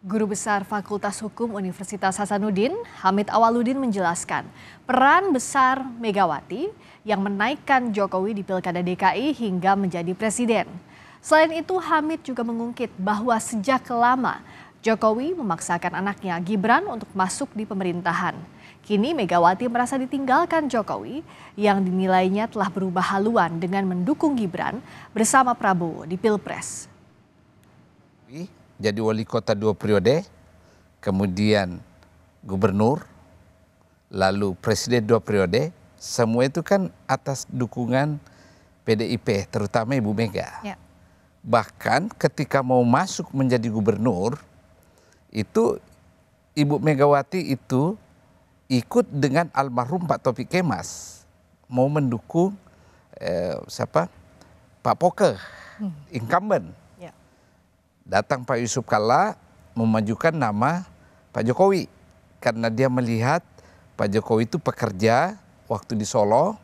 Guru Besar Fakultas Hukum Universitas Hasanuddin, Hamid Awaludin menjelaskan, peran besar Megawati yang menaikkan Jokowi di Pilkada DKI hingga menjadi presiden. Selain itu, Hamid juga mengungkit bahwa sejak lama Jokowi memaksakan anaknya Gibran untuk masuk di pemerintahan. Kini Megawati merasa ditinggalkan Jokowi yang dinilainya telah berubah haluan dengan mendukung Gibran bersama Prabowo di Pilpres jadi wali kota dua periode, kemudian gubernur, lalu presiden dua periode, semua itu kan atas dukungan PDIP, terutama Ibu Mega. Ya. Bahkan ketika mau masuk menjadi gubernur, itu Ibu Megawati itu ikut dengan almarhum Pak Topik Kemas, mau mendukung eh, siapa Pak Poke, hmm. incumbent datang Pak Yusuf Kalla memajukan nama Pak Jokowi karena dia melihat Pak Jokowi itu pekerja waktu di Solo.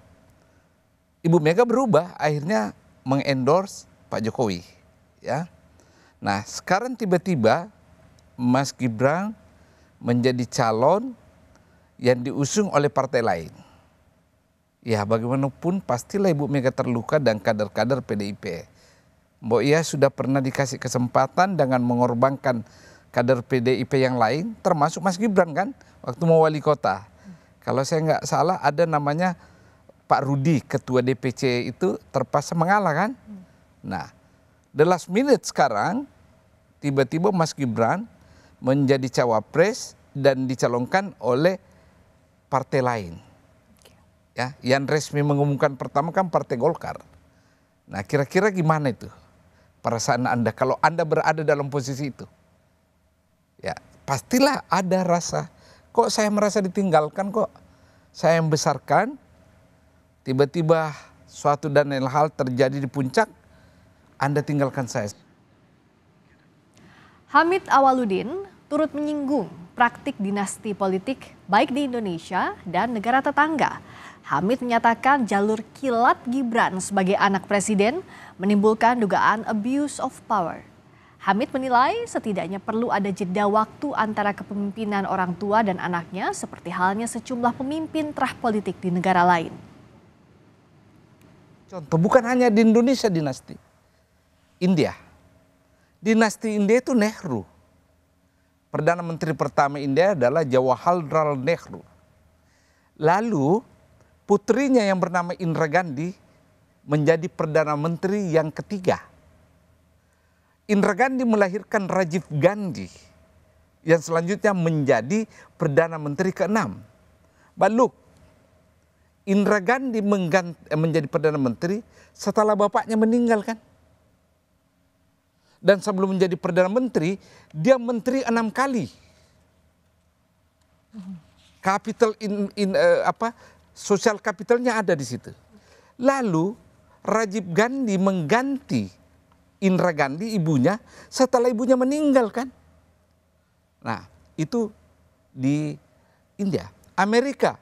Ibu Mega berubah akhirnya mengendorse Pak Jokowi, ya. Nah, sekarang tiba-tiba Mas Gibran menjadi calon yang diusung oleh partai lain. Ya, bagaimanapun pastilah Ibu Mega terluka dan kader-kader PDIP. Mbok ia sudah pernah dikasih kesempatan dengan mengorbankan kader PDIP yang lain, termasuk Mas Gibran kan, waktu mau wali kota. Kalau saya nggak salah ada namanya Pak Rudi, ketua DPC itu terpaksa mengalah kan. Nah, the last minute sekarang, tiba-tiba Mas Gibran menjadi cawapres dan dicalonkan oleh partai lain. Ya, yang resmi mengumumkan pertama kan partai Golkar. Nah, kira-kira gimana itu? perasaan Anda kalau Anda berada dalam posisi itu? Ya, pastilah ada rasa kok saya merasa ditinggalkan kok. Saya yang besarkan tiba-tiba suatu dan lain hal terjadi di puncak Anda tinggalkan saya. Hamid Awaludin turut menyinggung praktik dinasti politik baik di Indonesia dan negara tetangga. Hamid menyatakan jalur kilat Gibran sebagai anak presiden menimbulkan dugaan abuse of power. Hamid menilai setidaknya perlu ada jeda waktu antara kepemimpinan orang tua dan anaknya seperti halnya sejumlah pemimpin terah politik di negara lain. Contoh bukan hanya di Indonesia dinasti. India. Dinasti India itu Nehru. Perdana Menteri pertama India adalah Jawaharlal Nehru. Lalu putrinya yang bernama Indra Gandhi menjadi Perdana Menteri yang ketiga. Indra Gandhi melahirkan Rajiv Gandhi yang selanjutnya menjadi Perdana Menteri keenam. 6 Baluk, Indra Gandhi eh, menjadi Perdana Menteri setelah bapaknya meninggal kan? dan sebelum menjadi perdana menteri dia menteri enam kali capital in, in uh, apa sosial kapitalnya ada di situ lalu Rajib Gandhi mengganti Indra Gandhi ibunya setelah ibunya meninggal kan nah itu di India Amerika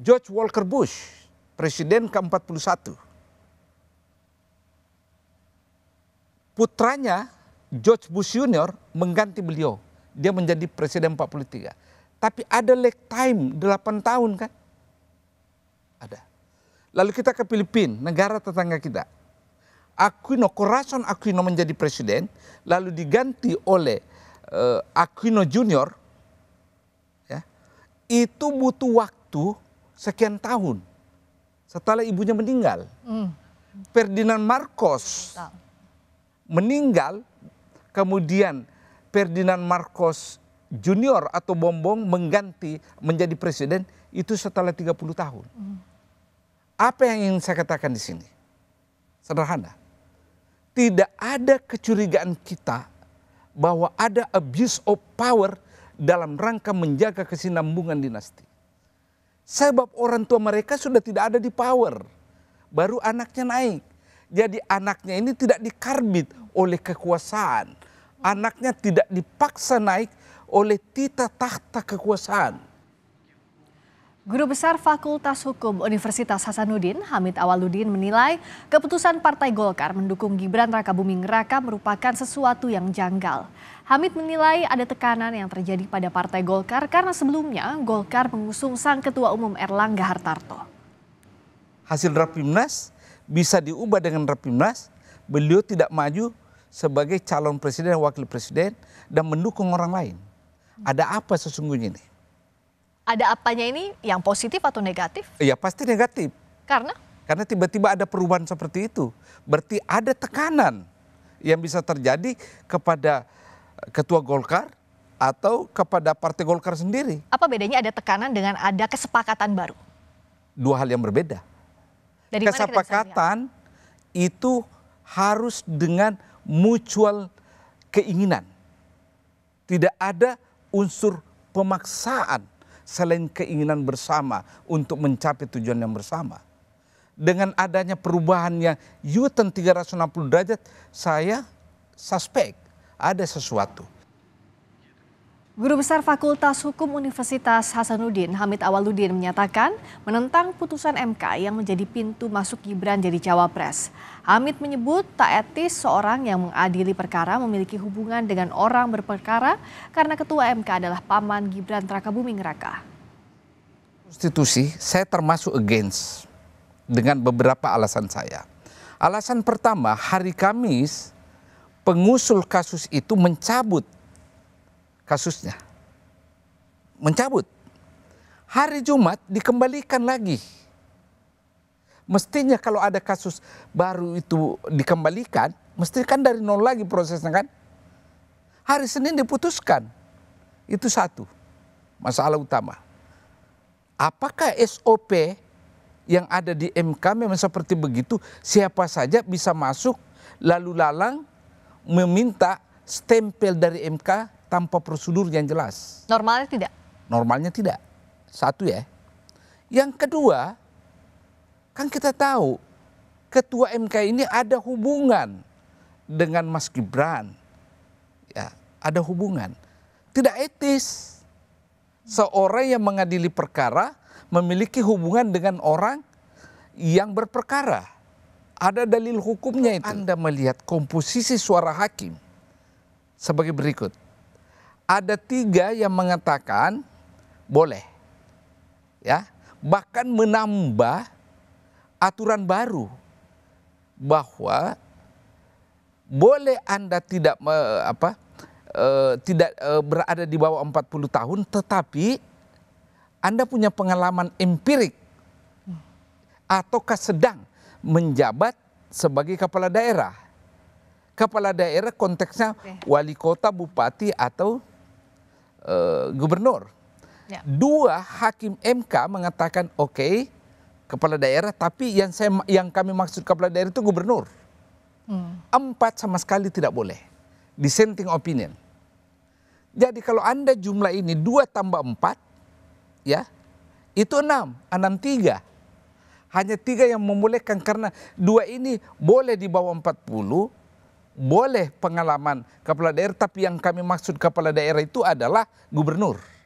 George Walker Bush presiden ke-41 putranya George Bush Jr. mengganti beliau. Dia menjadi presiden 43. Tapi ada lag time 8 tahun kan? Ada. Lalu kita ke Filipina, negara tetangga kita. Aquino, Corazon Aquino menjadi presiden, lalu diganti oleh uh, Aquino Junior. Ya, itu butuh waktu sekian tahun setelah ibunya meninggal. Mm. Ferdinand Marcos meninggal, kemudian Ferdinand Marcos Junior atau Bombong mengganti menjadi presiden itu setelah 30 tahun. Apa yang ingin saya katakan di sini? Sederhana. Tidak ada kecurigaan kita bahwa ada abuse of power dalam rangka menjaga kesinambungan dinasti. Sebab orang tua mereka sudah tidak ada di power. Baru anaknya naik. Jadi anaknya ini tidak dikarbit oleh kekuasaan. Anaknya tidak dipaksa naik oleh tita tahta kekuasaan. Guru Besar Fakultas Hukum Universitas Hasanuddin, Hamid Awaludin menilai keputusan Partai Golkar mendukung Gibran Raka Buming Raka merupakan sesuatu yang janggal. Hamid menilai ada tekanan yang terjadi pada Partai Golkar karena sebelumnya Golkar mengusung sang Ketua Umum Erlangga Hartarto. Hasil Rapimnas bisa diubah dengan rapimnas, beliau tidak maju sebagai calon presiden dan wakil presiden dan mendukung orang lain. Ada apa sesungguhnya ini? Ada apanya ini yang positif atau negatif? Ya pasti negatif. Karena? Karena tiba-tiba ada perubahan seperti itu. Berarti ada tekanan yang bisa terjadi kepada eh, ketua Golkar atau kepada partai Golkar sendiri. Apa bedanya ada tekanan dengan ada kesepakatan baru? Dua hal yang berbeda dari kesepakatan itu harus dengan mutual keinginan. Tidak ada unsur pemaksaan selain keinginan bersama untuk mencapai tujuan yang bersama. Dengan adanya perubahan yang U-turn 360 derajat, saya suspek ada sesuatu. Guru Besar Fakultas Hukum Universitas Hasanuddin Hamid Awaludin menyatakan menentang putusan MK yang menjadi pintu masuk Gibran jadi cawapres. Hamid menyebut tak etis seorang yang mengadili perkara memiliki hubungan dengan orang berperkara karena ketua MK adalah paman Gibran Trakabuming Raka. Konstitusi saya termasuk against dengan beberapa alasan saya. Alasan pertama hari Kamis pengusul kasus itu mencabut kasusnya. Mencabut. Hari Jumat dikembalikan lagi. Mestinya kalau ada kasus baru itu dikembalikan, mesti kan dari nol lagi prosesnya kan. Hari Senin diputuskan. Itu satu masalah utama. Apakah SOP yang ada di MK memang seperti begitu? Siapa saja bisa masuk lalu lalang meminta stempel dari MK tanpa prosedur yang jelas. Normalnya tidak? Normalnya tidak. Satu ya. Yang kedua, kan kita tahu ketua MK ini ada hubungan dengan Mas Gibran. Ya, ada hubungan. Tidak etis. Seorang yang mengadili perkara memiliki hubungan dengan orang yang berperkara. Ada dalil hukumnya itu. Anda melihat komposisi suara hakim sebagai berikut ada tiga yang mengatakan boleh. Ya, bahkan menambah aturan baru bahwa boleh Anda tidak me, apa e, tidak e, berada di bawah 40 tahun tetapi Anda punya pengalaman empirik ataukah sedang menjabat sebagai kepala daerah. Kepala daerah konteksnya wali kota, bupati atau Eh, gubernur. Ya. Dua hakim MK mengatakan oke okay, kepala daerah, tapi yang saya yang kami maksud kepala daerah itu gubernur. Hmm. Empat sama sekali tidak boleh. Dissenting opinion. Jadi kalau anda jumlah ini dua tambah empat, ya itu enam, enam tiga. Hanya tiga yang membolehkan karena dua ini boleh di bawah 40, boleh pengalaman kepala daerah tapi yang kami maksud kepala daerah itu adalah gubernur